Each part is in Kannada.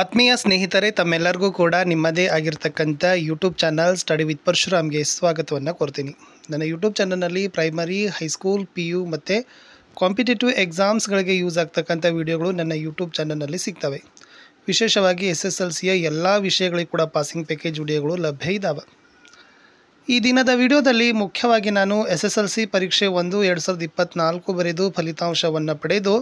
ಆತ್ಮೀಯ ಸ್ನೇಹಿತರೆ ತಮ್ಮೆಲ್ಲರಿಗೂ ಕೂಡ ನಿಮ್ಮದೇ ಆಗಿರ್ತಕ್ಕಂಥ ಯೂಟ್ಯೂಬ್ ಚಾನಲ್ ಸ್ಟಡಿ ವಿತ್ ಪರಶುರಾಮ್ಗೆ ಸ್ವಾಗತವನ್ನು ಕೊಡ್ತೀನಿ ನನ್ನ ಯೂಟ್ಯೂಬ್ ಚಾನಲ್ನಲ್ಲಿ ಪ್ರೈಮರಿ ಹೈಸ್ಕೂಲ್ ಪಿ ಯು ಮತ್ತು ಕಾಂಪಿಟೇಟಿವ್ ಎಕ್ಸಾಮ್ಸ್ಗಳಿಗೆ ಯೂಸ್ ಆಗ್ತಕ್ಕಂಥ ವಿಡಿಯೋಗಳು ನನ್ನ ಯೂಟ್ಯೂಬ್ ಚಾನಲ್ನಲ್ಲಿ ಸಿಗ್ತವೆ ವಿಶೇಷವಾಗಿ ಎಸ್ ಎಸ್ ಎಲ್ ಸಿಯ ಎಲ್ಲ ವಿಷಯಗಳಿಗೆ ಕೂಡ ಪಾಸಿಂಗ್ ಪ್ಯಾಕೇಜ್ ವಿಡಿಯೋಗಳು ಲಭ್ಯ ಇದ್ದಾವೆ ಈ ದಿನದ ವಿಡಿಯೋದಲ್ಲಿ ಮುಖ್ಯವಾಗಿ ನಾನು ಎಸ್ ಎಸ್ ಎಲ್ ಸಿ ಪರೀಕ್ಷೆ ಒಂದು ಎರಡು ಸಾವಿರದ ಇಪ್ಪತ್ತ್ನಾಲ್ಕು ಬರೆದು ಫಲಿತಾಂಶವನ್ನು ಪಡೆದು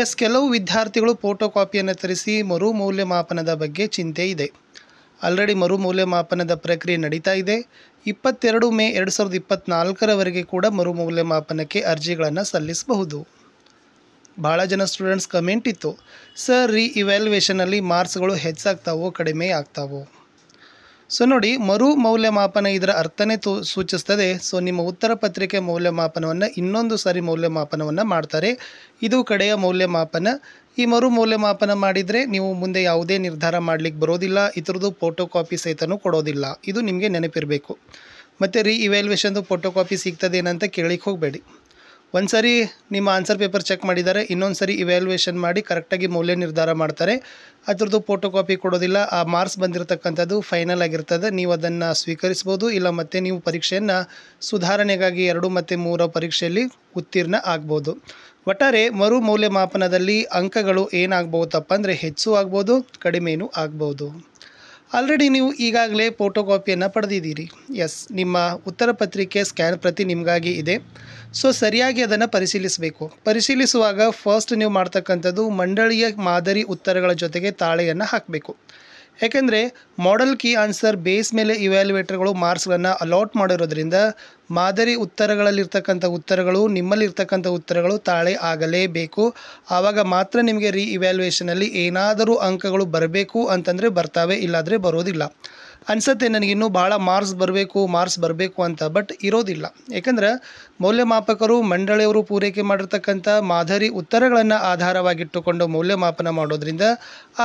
ಎಸ್ ಕೆಲವು ವಿದ್ಯಾರ್ಥಿಗಳು ಫೋಟೋ ಕಾಪಿಯನ್ನು ತರಿಸಿ ಮರು ಮೌಲ್ಯಮಾಪನದ ಬಗ್ಗೆ ಚಿಂತೆ ಇದೆ ಆಲ್ರೆಡಿ ಮರು ಮೌಲ್ಯಮಾಪನದ ಪ್ರಕ್ರಿಯೆ ನಡೀತಾ ಇದೆ ಇಪ್ಪತ್ತೆರಡು ಮೇ ಎರಡು ಸಾವಿರದ ಇಪ್ಪತ್ತ್ನಾಲ್ಕರವರೆಗೆ ಕೂಡ ಮರು ಮೌಲ್ಯಮಾಪನಕ್ಕೆ ಅರ್ಜಿಗಳನ್ನು ಸಲ್ಲಿಸಬಹುದು ಭಾಳ ಜನ ಸ್ಟೂಡೆಂಟ್ಸ್ ಕಮೆಂಟ್ ಇತ್ತು ಸರ್ ರೀ ಇವ್ಯಾಲ್ಯುವೇಷನಲ್ಲಿ ಮಾರ್ಕ್ಸ್ಗಳು ಹೆಚ್ಚಾಗ್ತಾವೋ ಕಡಿಮೆ ಆಗ್ತಾವೋ ಸೊ ನೋಡಿ ಮರು ಮೌಲ್ಯಮಾಪನ ಇದರ ಅರ್ಥನೇ ತು ಸೂಚಿಸ್ತದೆ ಸೊ ನಿಮ್ಮ ಉತ್ತರ ಪತ್ರಿಕೆ ಮೌಲ್ಯಮಾಪನವನ್ನು ಇನ್ನೊಂದು ಸಾರಿ ಮೌಲ್ಯಮಾಪನವನ್ನು ಮಾಡ್ತಾರೆ ಇದು ಕಡೆಯ ಮೌಲ್ಯಮಾಪನ ಈ ಮರು ಮೌಲ್ಯಮಾಪನ ಮಾಡಿದರೆ ನೀವು ಮುಂದೆ ಯಾವುದೇ ನಿರ್ಧಾರ ಮಾಡಲಿಕ್ಕೆ ಬರೋದಿಲ್ಲ ಇದರದ್ದು ಫೋಟೋ ಕಾಪಿ ಸಹಿತನೂ ಕೊಡೋದಿಲ್ಲ ಇದು ನಿಮಗೆ ನೆನಪಿರಬೇಕು ಮತ್ತು ರೀ ಇವ್ಯಾಲ್ಯೂಯೇಷನ್ದು ಫೋಟೋ ಕಾಪಿ ಏನಂತ ಕೇಳಿಕ್ಕೆ ಹೋಗಬೇಡಿ ಒಂದು ಸಾರಿ ನಿಮ್ಮ ಆನ್ಸರ್ ಪೇಪರ್ ಚೆಕ್ ಮಾಡಿದ್ದಾರೆ ಇನ್ನೊಂದು ಸರಿ ಇವ್ಯಾಲ್ಯೂಯೇಷನ್ ಮಾಡಿ ಕರೆಕ್ಟಾಗಿ ಮೌಲ್ಯ ನಿರ್ಧಾರ ಮಾಡ್ತಾರೆ ಅದ್ರದ್ದು ಫೋಟೋ ಕಾಪಿ ಕೊಡೋದಿಲ್ಲ ಆ ಮಾರ್ಕ್ಸ್ ಬಂದಿರತಕ್ಕಂಥದ್ದು ಫೈನಲ್ ಆಗಿರ್ತದೆ ನೀವು ಅದನ್ನು ಸ್ವೀಕರಿಸ್ಬೋದು ಇಲ್ಲ ಮತ್ತು ನೀವು ಪರೀಕ್ಷೆಯನ್ನು ಸುಧಾರಣೆಗಾಗಿ ಎರಡು ಮತ್ತು ಮೂರ ಪರೀಕ್ಷೆಯಲ್ಲಿ ಉತ್ತೀರ್ಣ ಆಗ್ಬೋದು ಒಟ್ಟಾರೆ ಮರು ಮೌಲ್ಯಮಾಪನದಲ್ಲಿ ಅಂಕಗಳು ಏನಾಗ್ಬೋದಪ್ಪ ಅಂದರೆ ಹೆಚ್ಚು ಆಗ್ಬೋದು ಕಡಿಮೆಯೂ ಆಗ್ಬೋದು ಆಲ್ರೆಡಿ ನೀವು ಈಗಾಗಲೇ ಫೋಟೋ ಕಾಪಿಯನ್ನು ಪಡೆದಿದ್ದೀರಿ ಎಸ್ ನಿಮ್ಮ ಉತ್ತರ ಪತ್ರಿಕೆ ಸ್ಕ್ಯಾನ್ ಪ್ರತಿ ನಿಮಗಾಗಿ ಇದೆ ಸೊ ಸರಿಯಾಗಿ ಅದನ್ನು ಪರಿಶೀಲಿಸಬೇಕು ಪರಿಶೀಲಿಸುವಾಗ ಫಸ್ಟ್ ನೀವು ಮಾಡ್ತಕ್ಕಂಥದ್ದು ಮಂಡಳಿಯ ಮಾದರಿ ಉತ್ತರಗಳ ಜೊತೆಗೆ ತಾಳೆಯನ್ನು ಹಾಕಬೇಕು ಯಾಕೆಂದರೆ ಮಾಡಲ್ ಕೀ ಆನ್ಸರ್ ಬೇಸ್ ಮೇಲೆ ಇವ್ಯಾಲ್ಯುವೇಟರ್ಗಳು ಮಾರ್ಕ್ಸ್ಗಳನ್ನು ಅಲಾಟ್ ಮಾಡಿರೋದ್ರಿಂದ ಮಾದರಿ ಉತ್ತರಗಳಲ್ಲಿರ್ತಕ್ಕಂಥ ಉತ್ತರಗಳು ನಿಮ್ಮಲ್ಲಿರ್ತಕ್ಕಂಥ ಉತ್ತರಗಳು ತಾಳೆ ಆಗಲೇಬೇಕು ಆವಾಗ ಮಾತ್ರ ನಿಮಗೆ ರೀ ಏನಾದರೂ ಅಂಕಗಳು ಬರಬೇಕು ಅಂತಂದರೆ ಬರ್ತಾವೆ ಇಲ್ಲಾದರೆ ಬರೋದಿಲ್ಲ ಅನಿಸುತ್ತೆ ನನಗಿನ್ನೂ ಭಾಳ ಮಾರ್ಕ್ಸ್ ಬರಬೇಕು ಮಾರ್ಕ್ಸ್ ಬರಬೇಕು ಅಂತ ಬಟ್ ಇರೋದಿಲ್ಲ ಯಾಕಂದ್ರೆ ಮೌಲ್ಯಮಾಪಕರು ಮಂಡಳಿಯವರು ಪೂರೈಕೆ ಮಾಡಿರ್ತಕ್ಕಂಥ ಮಾದರಿ ಉತ್ತರಗಳನ್ನು ಆಧಾರವಾಗಿಟ್ಟುಕೊಂಡು ಮೌಲ್ಯಮಾಪನ ಮಾಡೋದ್ರಿಂದ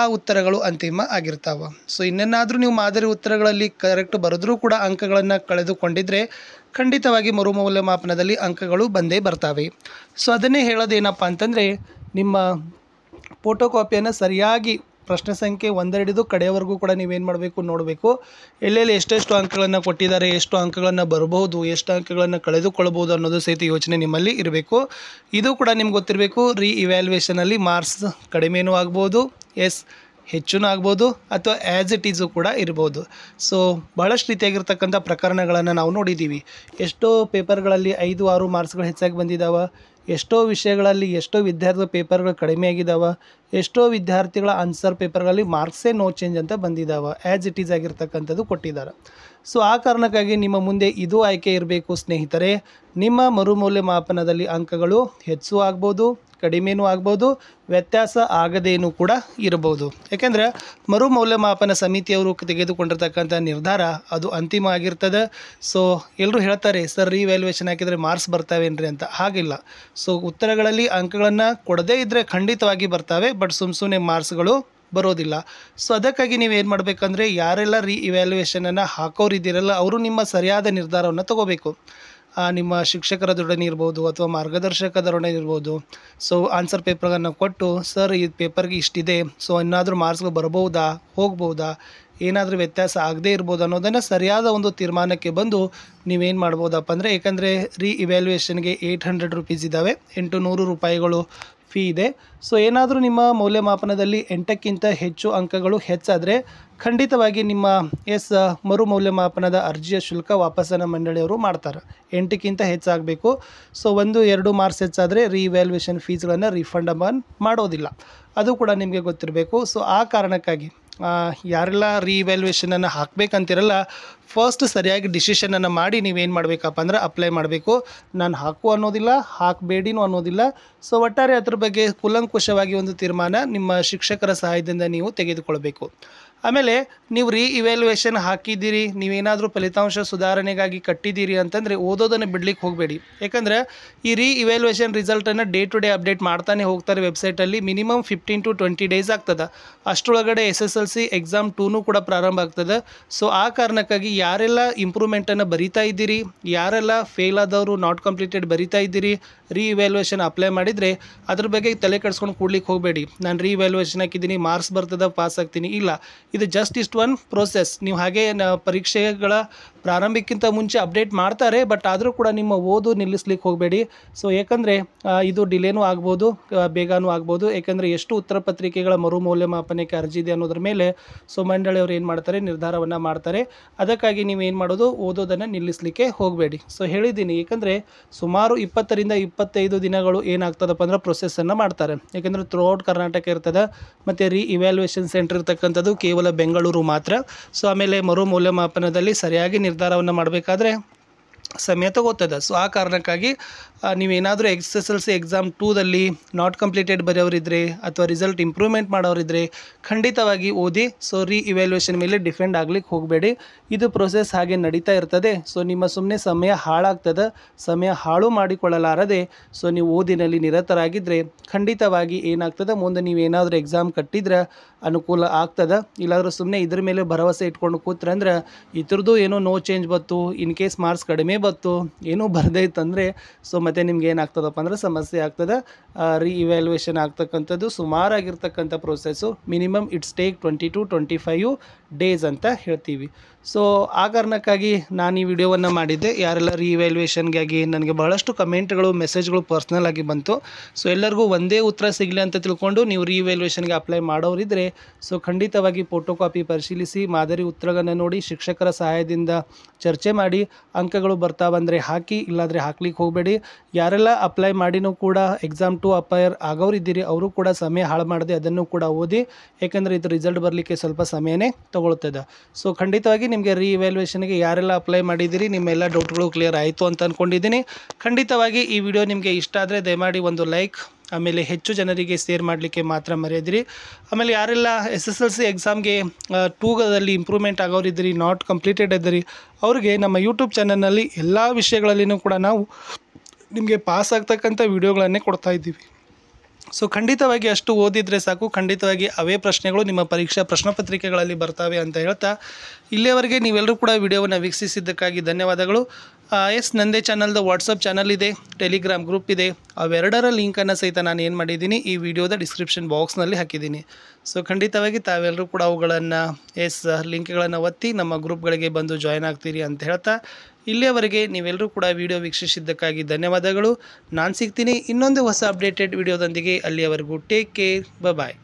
ಆ ಉತ್ತರಗಳು ಅಂತಿಮ ಆಗಿರ್ತಾವೆ ಸೊ ಇನ್ನೇನಾದರೂ ನೀವು ಮಾದರಿ ಉತ್ತರಗಳಲ್ಲಿ ಕರೆಕ್ಟ್ ಬರೆದ್ರೂ ಕೂಡ ಅಂಕಗಳನ್ನು ಕಳೆದುಕೊಂಡಿದ್ರೆ ಖಂಡಿತವಾಗಿ ಮರುಮೌಲ್ಯಮಾಪನದಲ್ಲಿ ಅಂಕಗಳು ಬಂದೇ ಬರ್ತಾವೆ ಸೊ ಅದನ್ನೇ ಹೇಳೋದೇನಪ್ಪ ಅಂತಂದರೆ ನಿಮ್ಮ ಫೋಟೋ ಕಾಪಿಯನ್ನು ಸರಿಯಾಗಿ ಪ್ರಶ್ನೆ ಸಂಖ್ಯೆ ಒಂದೆರಡಿದು ಕಡೆಯವರೆಗೂ ಕೂಡ ನೀವೇನು ಮಾಡಬೇಕು ನೋಡಬೇಕು ಎಲ್ಲೆಲ್ಲಿ ಎಷ್ಟೆಷ್ಟು ಅಂಕಗಳನ್ನು ಕೊಟ್ಟಿದ್ದಾರೆ ಎಷ್ಟು ಅಂಕಗಳನ್ನು ಬರಬಹುದು ಎಷ್ಟು ಅಂಕಗಳನ್ನು ಕಳೆದುಕೊಳ್ಳಬಹುದು ಅನ್ನೋದು ಸಹಿತ ಯೋಚನೆ ನಿಮ್ಮಲ್ಲಿ ಇರಬೇಕು ಇದು ಕೂಡ ನಿಮ್ಗೆ ಗೊತ್ತಿರಬೇಕು ರೀ ಇವ್ಯಾಲ್ಯೂಯೇಷನಲ್ಲಿ ಮಾರ್ಕ್ಸ್ ಕಡಿಮೆನೂ ಆಗ್ಬೋದು ಎಸ್ ಹೆಚ್ಚೂ ಆಗ್ಬೋದು ಅಥವಾ ಆ್ಯಸ್ ಇಟ್ ಈಸು ಕೂಡ ಇರ್ಬೋದು ಸೊ ಭಾಳಷ್ಟು ರೀತಿಯಾಗಿರ್ತಕ್ಕಂಥ ಪ್ರಕರಣಗಳನ್ನು ನಾವು ನೋಡಿದ್ದೀವಿ ಎಷ್ಟೋ ಪೇಪರ್ಗಳಲ್ಲಿ ಐದು ಆರು ಮಾರ್ಕ್ಸ್ಗಳು ಹೆಚ್ಚಾಗಿ ಬಂದಿದ್ದಾವೆ ಎಷ್ಟೋ ವಿಷಯಗಳಲ್ಲಿ ಎಷ್ಟೋ ವಿದ್ಯಾರ್ಥಿಗಳ ಪೇಪರ್ಗಳು ಕಡಿಮೆ ಆಗಿದ್ದಾವೆ ಎಷ್ಟೋ ವಿದ್ಯಾರ್ಥಿಗಳ ಆನ್ಸರ್ ಪೇಪರ್ಗಳಲ್ಲಿ ಮಾರ್ಕ್ಸೇ ನೋ ಚೇಂಜ್ ಅಂತ ಬಂದಿದ್ದಾವೆ ಆ್ಯಸ್ ಇಟ್ ಈಸ್ ಆಗಿರ್ತಕ್ಕಂಥದ್ದು ಕೊಟ್ಟಿದ್ದಾರೆ ಸೊ ಆ ಕಾರಣಕ್ಕಾಗಿ ನಿಮ್ಮ ಮುಂದೆ ಇದು ಆಯ್ಕೆ ಇರಬೇಕು ಸ್ನೇಹಿತರೆ ನಿಮ್ಮ ಮರುಮೌಲ್ಯಮಾಪನದಲ್ಲಿ ಅಂಕಗಳು ಹೆಚ್ಚು ಆಗ್ಬೋದು ಕಡಿಮೆಯೂ ಆಗ್ಬೋದು ವ್ಯತ್ಯಾಸ ಆಗದೇನೂ ಕೂಡ ಇರಬಹುದು ಯಾಕೆಂದರೆ ಮರು ಮೌಲ್ಯಮಾಪನ ಸಮಿತಿಯವರು ತೆಗೆದುಕೊಂಡಿರ್ತಕ್ಕಂಥ ನಿರ್ಧಾರ ಅದು ಅಂತಿಮ ಆಗಿರ್ತದೆ ಸೊ ಎಲ್ಲರೂ ಹೇಳ್ತಾರೆ ಸರ್ ರಿವ್ಯಾಲ್ಯೂಯೇಷನ್ ಹಾಕಿದರೆ ಮಾರ್ಕ್ಸ್ ಬರ್ತಾವೇನ್ರಿ ಅಂತ ಹಾಗಿಲ್ಲ ಸೊ ಉತ್ತರಗಳಲ್ಲಿ ಅಂಕಗಳನ್ನು ಕೊಡದೇ ಇದ್ದರೆ ಖಂಡಿತವಾಗಿ ಬರ್ತಾವೆ ಬಟ್ ಸುಮ್ ಸುಮ್ಮನೆ ಮಾರ್ಕ್ಸ್ಗಳು ಬರೋದಿಲ್ಲ ಸೊ ಅದಕ್ಕಾಗಿ ನೀವು ಏನು ಮಾಡಬೇಕಂದ್ರೆ ಯಾರೆಲ್ಲ ರೀ ಇವ್ಯಾಲ್ಯೂಯೇಷನನ್ನು ಹಾಕೋರಿದ್ದೀರಲ್ಲ ಅವರು ನಿಮ್ಮ ಸರಿಯಾದ ನಿರ್ಧಾರವನ್ನು ತಗೋಬೇಕು ನಿಮ್ಮ ಶಿಕ್ಷಕರ ದೊಡನೆ ಇರ್ಬೋದು ಅಥವಾ ಮಾರ್ಗದರ್ಶಕದೊಡನೆ ಇರ್ಬೋದು ಸೊ ಆನ್ಸರ್ ಪೇಪರ್ಗಳನ್ನು ಕೊಟ್ಟು ಸರ್ ಈ ಪೇಪರ್ಗೆ ಇಷ್ಟಿದೆ ಸೊ ಏನಾದರೂ ಮಾರ್ಕ್ಸ್ಗಳು ಬರ್ಬೋದಾ ಹೋಗ್ಬೋದಾ ಏನಾದರೂ ವ್ಯತ್ಯಾಸ ಆಗದೇ ಇರ್ಬೋದು ಅನ್ನೋದನ್ನು ಸರಿಯಾದ ಒಂದು ತೀರ್ಮಾನಕ್ಕೆ ಬಂದು ನೀವೇನು ಮಾಡ್ಬೋದಪ್ಪ ಅಂದರೆ ಏಕೆಂದರೆ ರೀ ಇವ್ಯಾಲ್ಯೂಯೇಷನ್ಗೆ ಏಯ್ಟ್ ಹಂಡ್ರೆಡ್ ರುಪೀಸ್ ಇದ್ದಾವೆ ಎಂಟು ನೂರು ರೂಪಾಯಿಗಳು ಫೀ ಇದೆ ಸೊ ಏನಾದರೂ ನಿಮ್ಮ ಮೌಲ್ಯಮಾಪನದಲ್ಲಿ ಎಂಟಕ್ಕಿಂತ ಹೆಚ್ಚು ಅಂಕಗಳು ಹೆಚ್ಚಾದರೆ ಖಂಡಿತವಾಗಿ ನಿಮ್ಮ ಎಸ್ ಮರು ಮೌಲ್ಯಮಾಪನದ ಅರ್ಜಿಯ ಶುಲ್ಕ ವಾಪಸ್ಸನ್ನು ಮಂಡಳಿಯವರು ಮಾಡ್ತಾರೆ ಎಂಟಕ್ಕಿಂತ ಹೆಚ್ಚಾಗಬೇಕು ಸೊ ಒಂದು ಎರಡು ಮಾರ್ಕ್ಸ್ ಹೆಚ್ಚಾದರೆ ರೀವ್ಯಾಲ್ಯೂಯೇಷನ್ ಫೀಸ್ಗಳನ್ನು ರಿಫಂಡಬನ್ ಮಾಡೋದಿಲ್ಲ ಅದು ಕೂಡ ನಿಮಗೆ ಗೊತ್ತಿರಬೇಕು ಸೊ ಆ ಕಾರಣಕ್ಕಾಗಿ ಯಾರೆಲ್ಲ ರೀವ್ಯಾಲ್ಯೂಯೇಷನನ್ನು ಹಾಕಬೇಕಂತಿರಲ್ಲ ಫಸ್ಟ್ ಸರಿಯಾಗಿ ಡಿಸಿಷನನ್ನು ಮಾಡಿ ನೀವೇನು ಮಾಡಬೇಕಪ್ಪ ಅಂದರೆ ಅಪ್ಲೈ ಮಾಡಬೇಕು ನಾನು ಹಾಕು ಅನ್ನೋದಿಲ್ಲ ಹಾಕಬೇಡಿನೂ ಅನ್ನೋದಿಲ್ಲ ಸೊ ಒಟ್ಟಾರೆ ಅದ್ರ ಬಗ್ಗೆ ಕುಲಂಕುಷವಾಗಿ ಒಂದು ತೀರ್ಮಾನ ನಿಮ್ಮ ಶಿಕ್ಷಕರ ಸಹಾಯದಿಂದ ನೀವು ತೆಗೆದುಕೊಳ್ಬೇಕು ಆಮೇಲೆ ನೀವು ರೀ ಇವ್ಯಾಲ್ಯೂಯೇಷನ್ ಹಾಕಿದ್ದೀರಿ ನೀವೇನಾದರೂ ಫಲಿತಾಂಶ ಸುಧಾರಣೆಗಾಗಿ ಕಟ್ಟಿದ್ದೀರಿ ಅಂತಂದರೆ ಓದೋದನ್ನು ಬಿಡ್ಲಿಕ್ಕೆ ಹೋಗಬೇಡಿ ಯಾಕಂದರೆ ಈ ರೀ ಇವ್ಯಾಲ್ಯೂಯೇಷನ್ ರಿಸಲ್ಟನ್ನು ಡೇ ಟು ಡೇ ಅಪ್ಡೇಟ್ ಮಾಡ್ತಾನೆ ಹೋಗ್ತಾರೆ ವೆಬ್ಸೈಟಲ್ಲಿ minimum fifteen to twenty days ಆಗ್ತದೆ ಅಷ್ಟರೊಳಗಡೆ S S L C exam ಟೂನು ಕೂಡ ಪ್ರಾರಂಭ ಆಗ್ತದೆ ಸೊ ಆ ಕಾರಣಕ್ಕಾಗಿ ಯಾರೆಲ್ಲ ಇಂಪ್ರೂವ್ಮೆಂಟನ್ನು ಬರಿತಾ ಇದ್ದೀರಿ ಯಾರೆಲ್ಲ ಫೇಲ್ ಆದವರು ನಾಟ್ ಕಂಪ್ಲೀಟೆಡ್ ಬರಿತಾ ಇದ್ದೀರಿ ರೀ ಇವ್ಯಾಲ್ಯೂಯೇಷನ್ ಅಪ್ಲೈ ಮಾಡಿದರೆ ಅದ್ರ ಬಗ್ಗೆ ತಲೆ ಕೆಡಿಸ್ಕೊಂಡು ಕೂಡ್ಲಿಕ್ಕೆ ಹೋಗಬೇಡಿ ನಾನು ರೀ ಇವ್ಯಾಲ್ಯೂಯೇಷನ್ ಹಾಕಿದ್ದೀನಿ ಮಾರ್ಕ್ಸ್ ಬರ್ತದೆ ಪಾಸ್ ಆಗ್ತೀನಿ ಇಲ್ಲ ಇದು ಜಸ್ಟ್ ಇಸ್ಟ್ ಒನ್ ಪ್ರೋಸೆಸ್ ನೀವು ಹಾಗೆ ಪರೀಕ್ಷೆಗಳ ಪ್ರಾರಂಭಕ್ಕಿಂತ ಮುಂಚೆ ಅಪ್ಡೇಟ್ ಮಾಡ್ತಾರೆ ಬಟ್ ಆದರೂ ಕೂಡ ನಿಮ್ಮ ಓದು ನಿಲ್ಲಿಸ್ಲಿಕ್ಕೆ ಹೋಗಬೇಡಿ ಸೊ ಏಕೆಂದರೆ ಇದು ಡಿಲೇನೂ ಆಗ್ಬೋದು ಬೇಗನೂ ಆಗ್ಬೋದು ಏಕೆಂದರೆ ಎಷ್ಟು ಉತ್ತರ ಪತ್ರಿಕೆಗಳ ಮರು ಮೌಲ್ಯಮಾಪನಕ್ಕೆ ಅರ್ಜಿ ಇದೆ ಅನ್ನೋದ್ರ ಮೇಲೆ ಸೊ ಮಂಡಳಿಯವರು ಏನು ಮಾಡ್ತಾರೆ ನಿರ್ಧಾರವನ್ನು ಮಾಡ್ತಾರೆ ಅದಕ್ಕಾಗಿ ನೀವು ಏನು ಮಾಡೋದು ಓದೋದನ್ನು ನಿಲ್ಲಿಸಲಿಕ್ಕೆ ಹೋಗಬೇಡಿ ಸೊ ಹೇಳಿದ್ದೀನಿ ಏಕೆಂದರೆ ಸುಮಾರು ಇಪ್ಪತ್ತರಿಂದ ಇಪ್ಪತ್ತೈದು ದಿನಗಳು ಏನಾಗ್ತದಪ್ಪ ಅಂದ್ರೆ ಪ್ರೊಸೆಸನ್ನು ಮಾಡ್ತಾರೆ ಏಕೆಂದರೆ ಥ್ರೂ ಕರ್ನಾಟಕ ಇರ್ತದೆ ಮತ್ತು ರೀ ಇವ್ಯಾಲ್ಯೂಯೇಷನ್ ಸೆಂಟರ್ ಇರ್ತಕ್ಕಂಥದ್ದು ಕೇವಲ ಕೇವಲ ಬೆಂಗಳೂರು ಮಾತ್ರ ಸೊ ಆಮೇಲೆ ಮರು ಮೌಲ್ಯಮಾಪನದಲ್ಲಿ ಸರಿಯಾಗಿ ನಿರ್ಧಾರವನ್ನು ಮಾಡಬೇಕಾದ್ರೆ ಸಮಯ ತಗೋತದೆ ಸೊ ಆ ಕಾರಣಕ್ಕಾಗಿ ನೀವೇನಾದರೂ X S L C exam ಟೂದಲ್ಲಿ ನಾಟ್ ಕಂಪ್ಲೀಟೆಡ್ ಬರೋರಿದ್ದರೆ ಅಥವಾ ರಿಸಲ್ಟ್ ಇಂಪ್ರೂವ್ಮೆಂಟ್ ಮಾಡೋರಿದ್ದರೆ ಖಂಡಿತವಾಗಿ ಓದಿ ಸೊ ರೀ ಇವ್ಯಾಲ್ಯೂಯೇಷನ್ ಮೇಲೆ ಡಿಫೆಂಡ್ ಆಗಲಿಕ್ಕೆ ಹೋಗಬೇಡಿ ಇದು ಪ್ರೊಸೆಸ್ ಹಾಗೆ ನಡೀತಾ ಇರ್ತದೆ ಸೊ ನಿಮ್ಮ ಸುಮ್ಮನೆ ಸಮಯ ಹಾಳಾಗ್ತದೆ ಸಮಯ ಹಾಳು ಮಾಡಿಕೊಳ್ಳಲಾರದೆ ಸೊ ನೀವು ಓದಿನಲ್ಲಿ ನಿರತರಾಗಿದ್ದರೆ ಖಂಡಿತವಾಗಿ ಏನಾಗ್ತದೆ ಮುಂದೆ ನೀವೇನಾದರೂ ಎಕ್ಸಾಮ್ ಕಟ್ಟಿದ್ರೆ ಅನುಕೂಲ ಆಗ್ತದೆ ಇಲ್ಲಾದರೂ ಸುಮ್ಮನೆ ಇದ್ರ ಮೇಲೆ ಭರವಸೆ ಇಟ್ಕೊಂಡು ಅಂದ್ರೆ ಇತರದ್ದು ಏನೋ ನೋ ಚೇಂಜ್ ಬತ್ತು ಇನ್ ಕೇಸ್ ಮಾರ್ಕ್ಸ್ ಕಡಿಮೆ ಬತ್ತು ಏನೂ ಬರದೇ ಇತ್ತಂದರೆ ಸೊ ಮತ್ತು ನಿಮ್ಗೆ ಏನಾಗ್ತದಪ್ಪ ಅಂದರೆ ಸಮಸ್ಯೆ ಆಗ್ತದೆ ರೀ ಇವ್ಯಾಲ್ಯೂಯೇಷನ್ ಆಗ್ತಕ್ಕಂಥದ್ದು ಸುಮಾರಾಗಿರ್ತಕ್ಕಂಥ process minimum it's take twenty to twenty five days ಅಂತ ಹೇಳ್ತೀವಿ ಸೊ ಆ ಕಾರಣಕ್ಕಾಗಿ ನಾನು ಈ ವಿಡಿಯೋವನ್ನು ಮಾಡಿದ್ದೆ ಯಾರೆಲ್ಲ ರೀ ಇವ್ಯಾಲ್ಯೂಯೇಷನ್ಗಾಗಿ ನನಗೆ ಬಹಳಷ್ಟು ಕಮೆಂಟ್ಗಳು ಮೆಸೇಜ್ಗಳು ಪರ್ಸ್ನಲ್ ಆಗಿ ಬಂತು ಸೊ ಎಲ್ಲರಿಗೂ ಒಂದೇ ಉತ್ತರ ಸಿಗಲಿ ಅಂತ ತಿಳ್ಕೊಂಡು ನೀವು ರೀ ಇವ್ಯಾಲ್ಯೂಯೇಷನ್ಗೆ ಅಪ್ಲೈ ಮಾಡೋರಿದ್ದರೆ ಸೊ ಖಂಡಿತವಾಗಿ ಫೋಟೋ ಕಾಪಿ ಪರಿಶೀಲಿಸಿ ಮಾದರಿ ಉತ್ತರಗಳನ್ನು ನೋಡಿ ಶಿಕ್ಷಕರ ಸಹಾಯದಿಂದ ಚರ್ಚೆ ಮಾಡಿ ಅಂಕಗಳು ಬರ್ತಾ ಬಂದರೆ ಹಾಕಿ ಇಲ್ಲಾದರೆ ಹಾಕ್ಲಿಕ್ಕೆ ಹೋಗಬೇಡಿ ಯಾರೆಲ್ಲ ಅಪ್ಲೈ ಮಾಡಿನೂ ಕೂಡ ಎಕ್ಸಾಮ್ ಟು ಅಪೈರ್ ಆಗೋರಿದ್ದೀರಿ ಅವರು ಕೂಡ ಸಮಯ ಹಾಳು ಮಾಡದೆ ಅದನ್ನು ಕೂಡ ಓದಿ ಏಕೆಂದರೆ ಇದು ರಿಸಲ್ಟ್ ಬರಲಿಕ್ಕೆ ಸ್ವಲ್ಪ ಸಮಯನೇ ತೊಗೊಳ್ತದೆ ಸೊ ಖಂಡಿತವಾಗಿ ನಿಮಗೆ ರೀ ಯಾರೆಲ್ಲ ಅಪ್ಲೈ ಮಾಡಿದ್ದೀರಿ ನಿಮ್ಮೆಲ್ಲ ಡೌಟ್ಗಳು ಕ್ಲಿಯರ್ ಆಯಿತು ಅಂತ ಅಂದ್ಕೊಂಡಿದ್ದೀನಿ ಖಂಡಿತವಾಗಿ ಈ ವಿಡಿಯೋ ನಿಮಗೆ ಇಷ್ಟ ಆದರೆ ದಯಮಾಡಿ ಒಂದು ಲೈಕ್ ಆಮೇಲೆ ಹೆಚ್ಚು ಜನರಿಗೆ ಸೇರ್ ಮಾಡಲಿಕ್ಕೆ ಮಾತ್ರ ಮರೆಯದಿರಿ ಆಮೇಲೆ ಯಾರೆಲ್ಲ ಎಸ್ ಎಸ್ ಎಲ್ ಸಿ ಎಕ್ಸಾಮ್ಗೆ ಟೂಗದಲ್ಲಿ ಇಂಪ್ರೂವ್ಮೆಂಟ್ ಆಗೋರಿದ್ದೀರಿ ನಾಟ್ ಕಂಪ್ಲೀಟೆಡ್ ಇದ್ದೀರಿ ಅವ್ರಿಗೆ ನಮ್ಮ ಯೂಟ್ಯೂಬ್ ಚಾನಲ್ನಲ್ಲಿ ಎಲ್ಲ ವಿಷಯಗಳಲ್ಲಿಯೂ ಕೂಡ ನಾವು ನಿಮಗೆ ಪಾಸ್ ಆಗ್ತಕ್ಕಂಥ ವಿಡಿಯೋಗಳನ್ನೇ ಕೊಡ್ತಾ ಇದ್ದೀವಿ ಸೊ ಖಂಡಿತವಾಗಿ ಅಷ್ಟು ಓದಿದರೆ ಸಾಕು ಖಂಡಿತವಾಗಿ ಅವೇ ಪ್ರಶ್ನೆಗಳು ನಿಮ್ಮ ಪರೀಕ್ಷಾ ಪ್ರಶ್ನಪತ್ರಿಕೆಗಳಲ್ಲಿ ಬರ್ತವೆ ಅಂತ ಹೇಳ್ತಾ ಇಲ್ಲಿಯವರೆಗೆ ನೀವೆಲ್ಲರೂ ಕೂಡ ವಿಡಿಯೋವನ್ನು ವೀಕ್ಷಿಸಿದ್ದಕ್ಕಾಗಿ ಧನ್ಯವಾದಗಳು ಎಸ್ ನಂದೇ ಚಾನಲ್ದ ವಾಟ್ಸಪ್ ಚಾನಲ್ ಇದೆ ಟೆಲಿಗ್ರಾಮ್ ಗ್ರೂಪ್ ಇದೆ ಅವೆರಡರ ಲಿಂಕನ್ನು ಸಹಿತ ನಾನು ಏನು ಮಾಡಿದ್ದೀನಿ ಈ ವಿಡಿಯೋದ ಡಿಸ್ಕ್ರಿಪ್ಷನ್ ಬಾಕ್ಸ್ನಲ್ಲಿ ಹಾಕಿದ್ದೀನಿ ಸೊ ಖಂಡಿತವಾಗಿ ತಾವೆಲ್ಲರೂ ಕೂಡ ಅವುಗಳನ್ನು ಎಸ್ ಲಿಂಕ್ಗಳನ್ನು ಒತ್ತಿ ನಮ್ಮ ಗ್ರೂಪ್ಗಳಿಗೆ ಬಂದು ಜಾಯ್ನ್ ಆಗ್ತೀರಿ ಅಂತ ಹೇಳ್ತಾ ಇಲ್ಲಿಯವರೆಗೆ ನೀವೆಲ್ಲರೂ ಕೂಡ ವಿಡಿಯೋ ವೀಕ್ಷಿಸಿದ್ದಕ್ಕಾಗಿ ಧನ್ಯವಾದಗಳು ನಾನು ಸಿಗ್ತೀನಿ ಇನ್ನೊಂದು ಹೊಸ ಅಪ್ಡೇಟೆಡ್ ವಿಡಿಯೋದೊಂದಿಗೆ ಅಲ್ಲಿಯವರೆಗೂ ಟೇಕ್ ಕೇರ್ ಬಾಯ್